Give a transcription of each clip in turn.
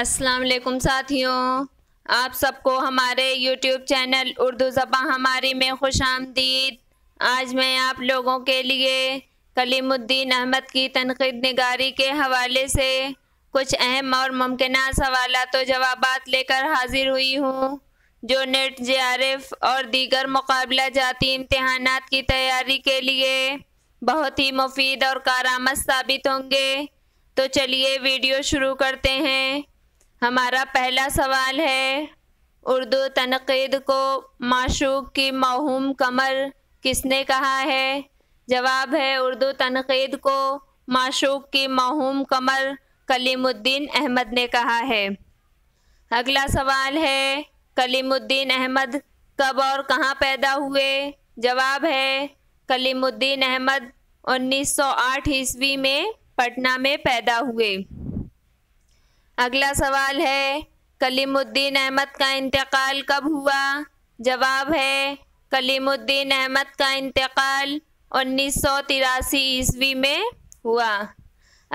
अस्सलाम वालेकुम साथियों आप सबको हमारे यूट्यूब चैनल उर्दू ज़बाँ हमारी में खुश आमदीद आज मैं आप लोगों के लिए कलीमुद्दीन अहमद की तनकीद नगारी के हवाले से कुछ अहम और मुमकिन सवाल व तो जवाब लेकर हाजिर हुई हूँ जो नेट जे और दीगर मुकाबला जाती इम्तहान की तैयारी के लिए बहुत ही मुफीद और कारामद साबित होंगे तो चलिए वीडियो शुरू करते हैं हमारा पहला सवाल है उर्दू तनकीद को माशूक की मौहूम कमर किसने कहा है जवाब है उर्दू तनकीद को माशूक की मौहूम कमर कलीमुद्दीन अहमद ने कहा है अगला सवाल है कलीमुद्दीन अहमद कब और कहाँ पैदा हुए जवाब है कलीमुद्दीन अहमद 1908 ईस्वी में पटना में पैदा हुए अगला सवाल है कलीमुद्दीन अहमद का इंतकाल कब हुआ जवाब है कलीमुद्दीन अहमद का इंतकाल उन्नीस सौ तिरासी ईस्वी में हुआ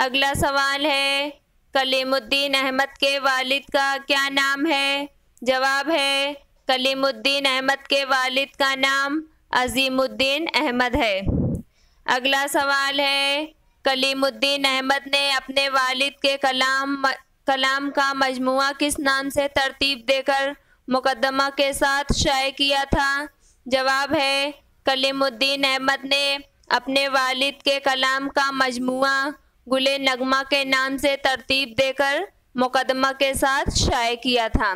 अगला सवाल है कलीमुद्दीन अहमद के वालिद का क्या नाम है जवाब है कलीमुद्दीन अहमद के वालिद का नाम अजीमुद्दीन अहमद है अगला सवाल है कलीमुद्दीन अहमद ने अपने वालिद के कलाम कलाम का मजमू किस नाम से तरतीब देकर मुकदमा के साथ शाये किया था जवाब है कलीमुद्दीन अहमद ने अपने वालिद के कलाम का मजमू गुले नगमा के नाम से तरतीब देकर मुकदमा के साथ शाये किया था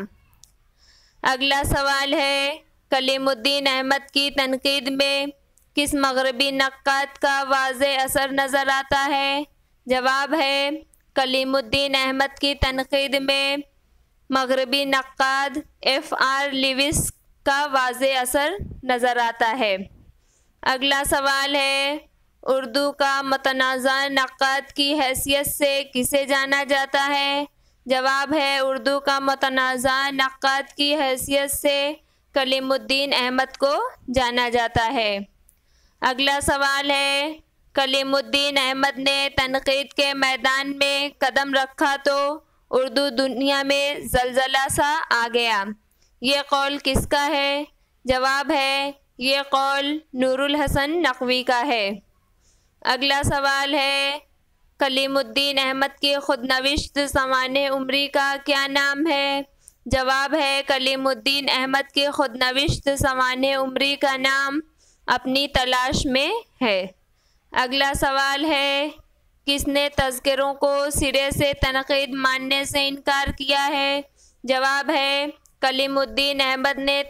अगला सवाल है कलीमुद्दीन अहमद की तनकीद में किस मगरबी नक्त का वाज असर नज़र आता है जवाब है कलीमुद्दीन अहमद की तनकीद में मगरबी नक्काद एफ़ आर लिविस का वाज असर नज़र आता है अगला सवाल है उर्दू का मतनाज़ा नक़ाद की हैसियत से किसे जाना जाता है जवाब है उर्दू का मतनाज़ा नक़ाद की हैसियत से कलीमुद्दीन अहमद को जाना जाता है अगला सवाल है कलीमुद्दीन अहमद ने तनकीद के मैदान में कदम रखा तो उर्दू दुनिया में जलजला सा आ गया ये कौल किसका है जवाब है ये कौल नूरुल हसन नकवी का है अगला सवाल है कलीमुद्दीन अहमद की खुद नविश्त समान उमरी का क्या नाम है जवाब है कलीमुद्दीन अहमद की खुद नविश्त समान उमरी का नाम अपनी तलाश में है अगला सवाल है किसने तस्करों को सिरे से तनकीद मानने से इनकार किया है जवाब है कलीमुद्दीन अहमद ने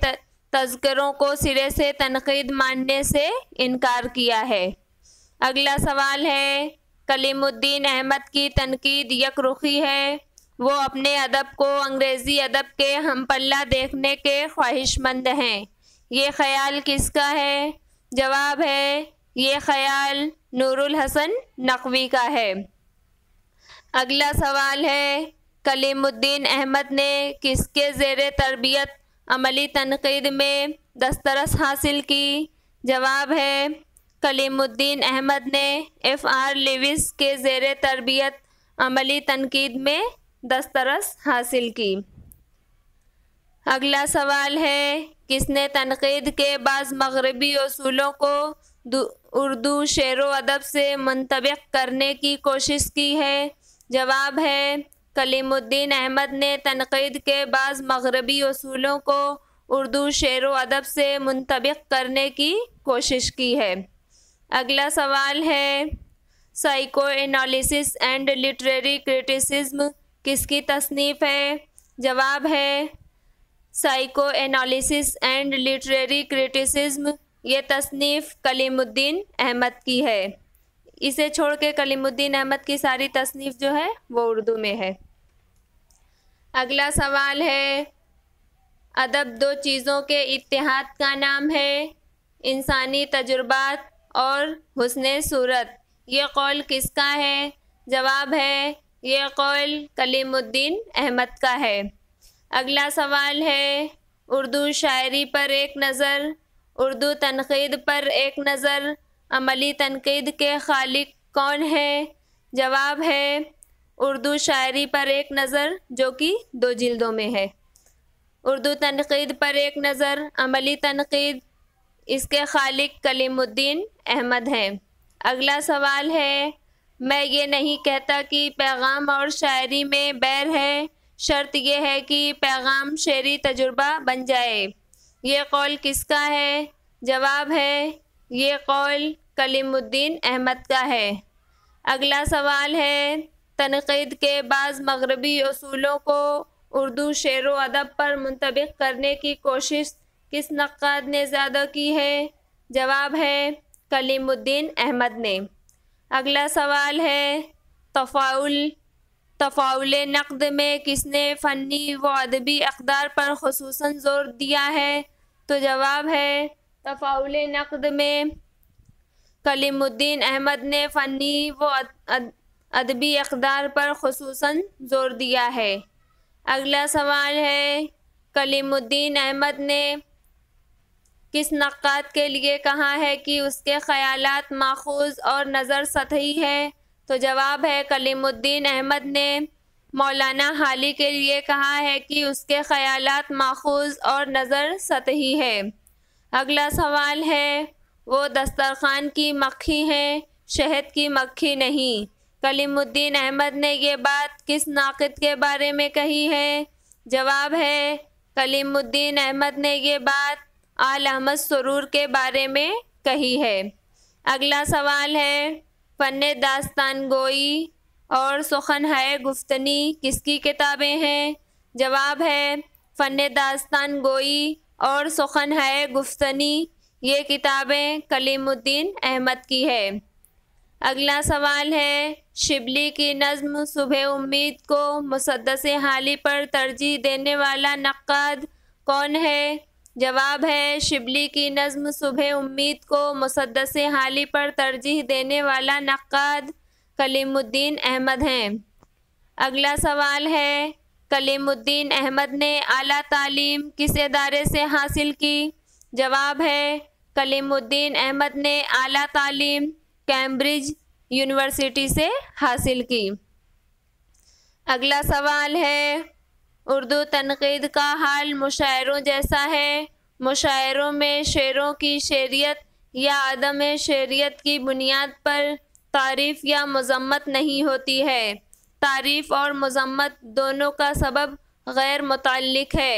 तस्करों को सिरे से तनकीद मानने से इनकार किया है अगला सवाल है कलीमुद्दीन अहमद की तनकीद यक रुखी है वो अपने अदब को अंग्रेज़ी अदब के हम पल्ला देखने के ख्वाहिशमंद हैं ये ख्याल किसका है जवाब है ये ख्याल नूरुल हसन नकवी का है अगला सवाल है कलीमुद्दीन अहमद ने किसके जेर तरबियत अमली तनकीद में दस्तरस हासिल की जवाब है कलीमुद्दीन अहमद ने एफ़ आर लिविस के जेर तरबियत अमली तनकीद में दस्तरस हासिल की अगला सवाल है किसने तनकीद के बाद मगरबी असूलों को उर्दू शेर अदब से मंतबक करने की कोशिश की है जवाब है कलीमुद्दीन अहमद ने तनकीद के बाद मगरबी असूलों को उर्दू शेर अदब से मुंतबक करने की कोशिश की है अगला सवाल है psycho analysis and literary criticism किसकी तसनीफ़ है जवाब है psycho analysis and literary criticism ये तसनीफ़ कलीमुद्दीन अहमद की है इसे छोड़ के कलीमुद्दीन अहमद की सारी तसनीफ़ जो है वो उर्दू में है अगला सवाल है अदब दो चीज़ों के इतिहाद का नाम है इंसानी तजुर्बात और हुसन सूरत ये कौल किसका है जवाब है ये कौल कलीमुद्दीन अहमद का है अगला सवाल है उर्दू शायरी पर एक नज़र उर्दू तनकीद पर एक नज़र अमली तनकीद के खालिक कौन है जवाब है उर्दू शायरी पर एक नज़र जो कि दो जिल्दों में है उर्दू तनकीद पर एक नज़र अमली तनकीद इसके खालिक कलीमुद्दीन अहमद हैं अगला सवाल है मैं ये नहीं कहता कि पैगाम और शायरी में बैर है शर्त यह है कि पैगाम शेरी तजुर्बा बन जाए ये कौल किसका है जवाब है ये कौल कलीमुद्दीन अहमद का है अगला सवाल है तनकीद के बाद मगरबी असूलों को उर्दू शेर व अदब पर मुंतबिक करने की कोशिश किस नक़ाद ने ज़्यादा की है जवाब है कलीमुद्दीन अहमद ने अगला सवाल है तफाउल तफाउल नकद में किसने फ़नी व अदबी अकदार पर खसूस ज़ोर दिया है तो जवाब है तफाउल नकद में कलीमुद्दीन अहमद ने फ़नी व अदबी अकदार पर खसूस जोर दिया है अगला सवाल है कलीमुद्दीन अहमद ने किस नक़ात के लिए कहा है कि उसके ख्याल माखूज और नज़र सतही है तो जवाब है कलीमुद्दीन अहमद ने मौलाना हाली के लिए कहा है कि उसके ख्याल माखूज और नज़र सतही है अगला सवाल है वो दस्तरखान की मक्खी है शहद की मक्खी नहीं कलीमुद्दीन अहमद ने यह बात किस नाकद के बारे में कही है जवाब है कलीमुद्दीन अहमद ने यह बात आल अहमद सरूर के बारे में कही है अगला सवाल है फ़न दास्तान गोई और सुखन है गुफ्तनी किसकी किताबें हैं जवाब है फ़न दास्तान गोई और सुखन है गुफ्तनी ये किताबें कलीमुद्दीन अहमद की है अगला सवाल है शिबली की नज़म सुबह उम्मीद को मुसदस हाली पर तरजीह देने वाला नक़ाद कौन है जवाब है शिबली की नज़म सुबह उम्मीद को मुसदस हाली पर तरजीह देने वाला नक़ाद कलीमुद्दीन अहमद हैं अगला सवाल है कलीमुद्दीन अहमद ने आला तालीम किस इदारे से हासिल की जवाब है कलीमुद्दीन अहमद ने आला तालीम कैम्ब्रिज यूनिवर्सिटी से हासिल की अगला सवाल है उर्दू तनकीद का हाल मुशायरों जैसा है मुशायरों में शेरों की शेरियत या अदम शेरियत की बुनियाद पर तारीफ़ या मजम्मत नहीं होती है तारीफ़ और मजम्मत दोनों का सबब गैर मुतल है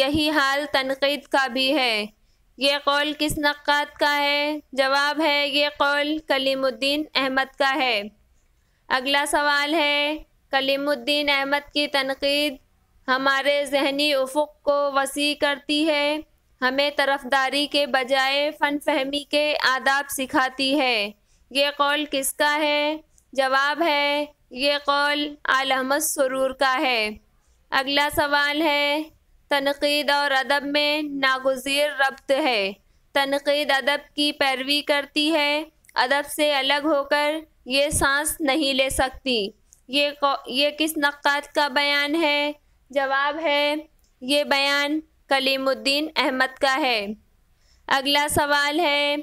यही हाल तनकीद का भी है ये कौल किस नक़ात का है जवाब है ये कौल कलीमुद्दीन अहमद का है अगला सवाल है कलीमुद्दीन अहमद की तनकीद हमारे जहनी उफुक को वसी करती है हमें तरफदारी के बजाय फ़न फहमी के आदाब सिखाती है ये कौल किसका है जवाब है ये कौल आल अहमद सरूर का है अगला सवाल है तनकीद और अदब में नागजीर रब्त है तनकीद अदब की पैरवी करती है अदब से अलग होकर ये सांस नहीं ले सकती ये ये किस नक़ात का बयान है जवाब है ये बयान कलीमुद्दीन अहमद का है अगला सवाल है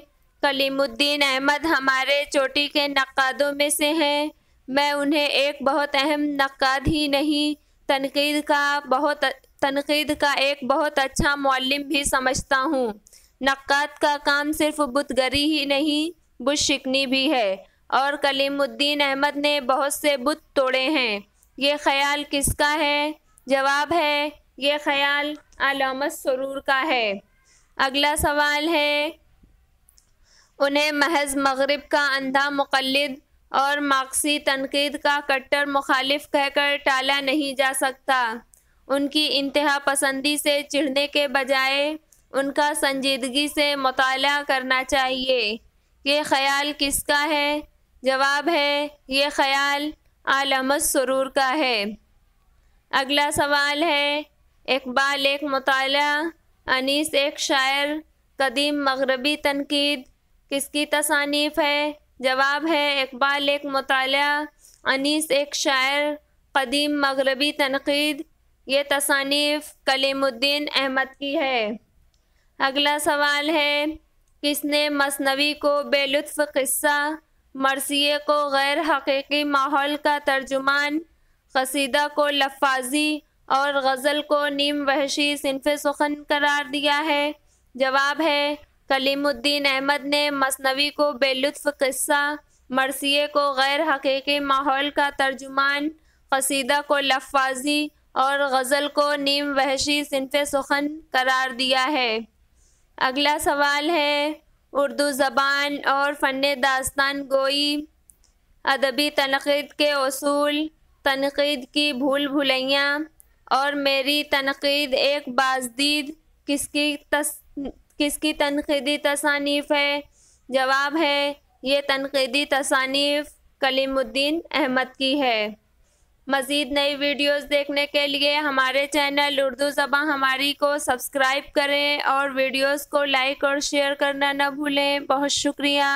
कलीमुद्दीन अहमद हमारे चोटी के नक्कादों में से हैं मैं उन्हें एक बहुत अहम नक्काद ही नहीं तनकीद का बहुत तनकीद का एक बहुत अच्छा मौलम भी समझता हूँ नक्काद का काम सिर्फ बुतगरी ही नहीं बुत शिकनी भी है और कलीमुद्दीन अहमद ने बहुत से बुत तोड़े हैं ये ख्याल किसका है जवाब है ये ख्याल अलामत सरूर का है अगला सवाल है उन्हें महज मगरब का अंधा मुकलद और मार्क्सी तनकीद का कट्टर मुखालिफ कहकर टाला नहीं जा सकता उनकी इंतहा पसंदी से चिढ़ने के बजाय उनका संजीदगी से मुताल करना चाहिए ये ख्याल किसका है जवाब है ये ख्याल आलम सुरूर का है अगला सवाल है इकबाल एक मुताल अनीस एक शायर कदीम मगरबी तनकीद किसकी तसानीफ है जवाब है इकबाल एक मताल अनीस एक शायर कदीम मगरबी तनकीद ये तसानीफ कलीमुद्दीन अहमद की है अगला सवाल है किसने मसनवी को बेलुत्फ क़स्सा मरसिए को गैर हकीकी माहौल का तर्जुमान कसीदा को लफाजी और गज़ल को नीम वहशी सिनफ सुखन करार दिया है जवाब है कलीमुद्दीन अहमद ने मसनवी को बेलुत्फ किस्सा मरसिए को गैर हकीकी माहौल का तर्जुमान कसीदा को लफाजी और गज़ल को नीम वहशी सिनफ सुखन करार दिया है अगला सवाल है उर्दू ज़बान और फ़न दास्तान गोई अदबी तनकीद के असूल तनकीद की भूल भुलैयाँ और मेरी तनकीद एक बाजदीद किसकी तस किसकी तनकीदी तसानीफ है जवाब है ये तनकीदी तसानीफ कलीमुद्दीन अहमद की है मज़ीद नई वीडियोस देखने के लिए हमारे चैनल उर्दू ज़बा हमारी को सब्सक्राइब करें और वीडियोस को लाइक और शेयर करना न भूलें बहुत शुक्रिया